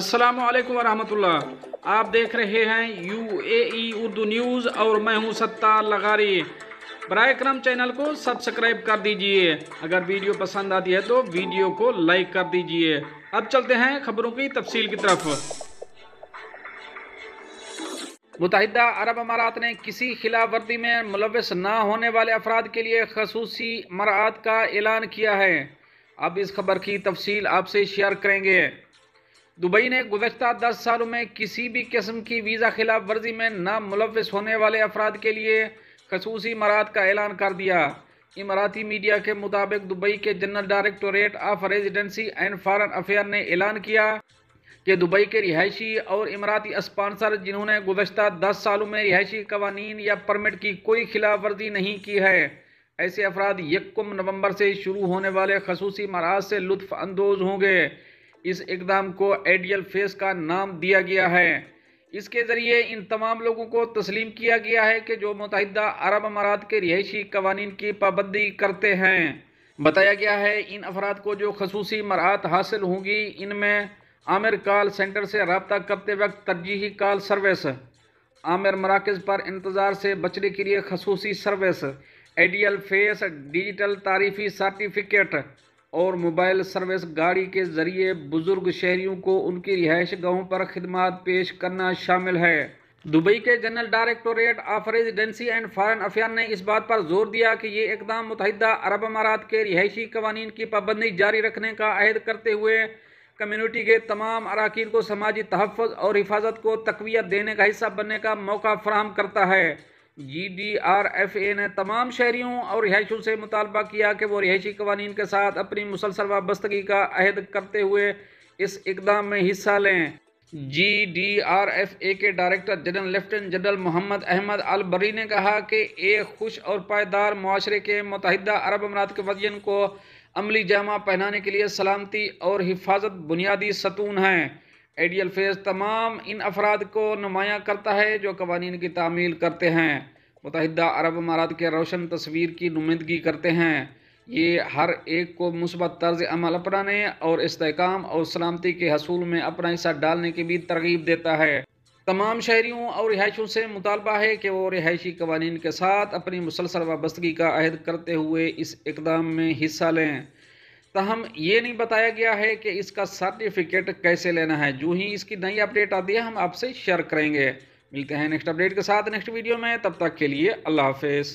अस्सलाम वालेकुम आप देख रहे हैं U A e Urdu news और मैं हूं सत्तार लगारी बर करम चैनल को सब्सक्राइब कर दीजिए अगर वीडियो पसंद आती है तो वीडियो को लाइक कर दीजिए अब चलते हैं खबरों की तफसील की तरफ मुतहदा अरब अमारात ने किसी खिलाफ वर्दी में मुलवस ना होने वाले अफराद के लिए खसूसी मरात का ऐलान किया है अब इस खबर की तफसील आपसे शेयर करेंगे दुबई ने गुजशत दस सालों में किसी भी किस्म की वीज़ा खिलाफ वर्जी में मुलविस होने वाले अफराद के लिए खसूस इमारात का ऐलान कर दिया इमाराती मीडिया के मुताबिक दुबई के general directorate of residency and foreign affair ने ऐलान किया कि दुबई के रिहायशी और इमाराती स्पॉन्सर जिन्होंने गुजशत दस सालों में रिहायशी कवानीन या परमिट की कोई खिलाफ वर्जी नहीं की है ऐसे अफराद यकम नवंबर से शुरू होने वाले खसूसी मराज से लुत्फ अंदोज होंगे इस इकदाम को आइडियल फेस का नाम दिया गया है इसके ज़रिए इन तमाम लोगों को तस्लीम किया गया है कि जो मुतहदा अरब अमारात के रिहायशी कवानीन की पाबंदी करते हैं बताया गया है इन अफराद को जो खसूसी मराहत हासिल होंगी इनमें आमिर कॉल सेंटर से रबता करते वक्त तरजीही कॉल सर्विस आमिर मराकज़ पर इंतज़ार से बचने के लिए खसूसी सर्विस एडियल फेस डिजिटल तारीफी सर्टिफिकेट और मोबाइल सर्विस गाड़ी के जरिए बुज़ुर्ग शहरियों को उनकी रिहायश गाहों पर खदमात पेश करना शामिल है दुबई के general directorate of residency and foreign affair ने इस बात पर जोर दिया कि ये इकदाम मुतहदा अरब अमारात के रिहायशी कवानीन की पाबंदी जारी रखने का अहद करते हुए कम्यूनिटी के तमाम अरकान को समाजी तहफ़ और हिफाजत को तकवीत देने का हिस्सा बनने का मौका फ्राहम करता है G D R F A ने तमाम शहरीों और रिहायशों से मुतालबा किया कि वो रिहायशी कवानी के साथ अपनी मुसलसल वाबस्तगी का अहद करते हुए इस इकदाम में हिस्सा लें G D R F A के director general lieutenant general Mohammed Ahmed Al Bari ने कहा कि एक खुश और पायदार माशरे के मुतहदा अरब अमरात के वजन को अमली जामा पहनाने के लिए सलामती और हिफाजत बुनियादी सतून हैं आइडियल फेज़ तमाम इन अफराद को नुमाया करता है जो कवानीन की तामील करते हैं मुतहदा अरब अमारात के रोशन तस्वीर की नुमाइंदगी करते हैं ये हर एक को मुसबत तर्ज अमल अपनाने और इसकाम और सलामती के हसूल में अपना हिस्सा डालने की भी तरगीब देता है तमाम शहरीों और रिहायशों से मुतालबा है कि वो रिहायशी कवानीन के साथ अपनी मुसलसल वाबस्तगी का अहद करते हुए इस इकदाम में हिस्सा लें तहम तो ये नहीं बताया गया है कि इसका सर्टिफिकेट कैसे लेना है जो ही इसकी नई अपडेट आती है हम आपसे शेयर करेंगे मिलते हैं नेक्स्ट अपडेट के साथ नेक्स्ट वीडियो में तब तक के लिए अल्लाह हाफिज़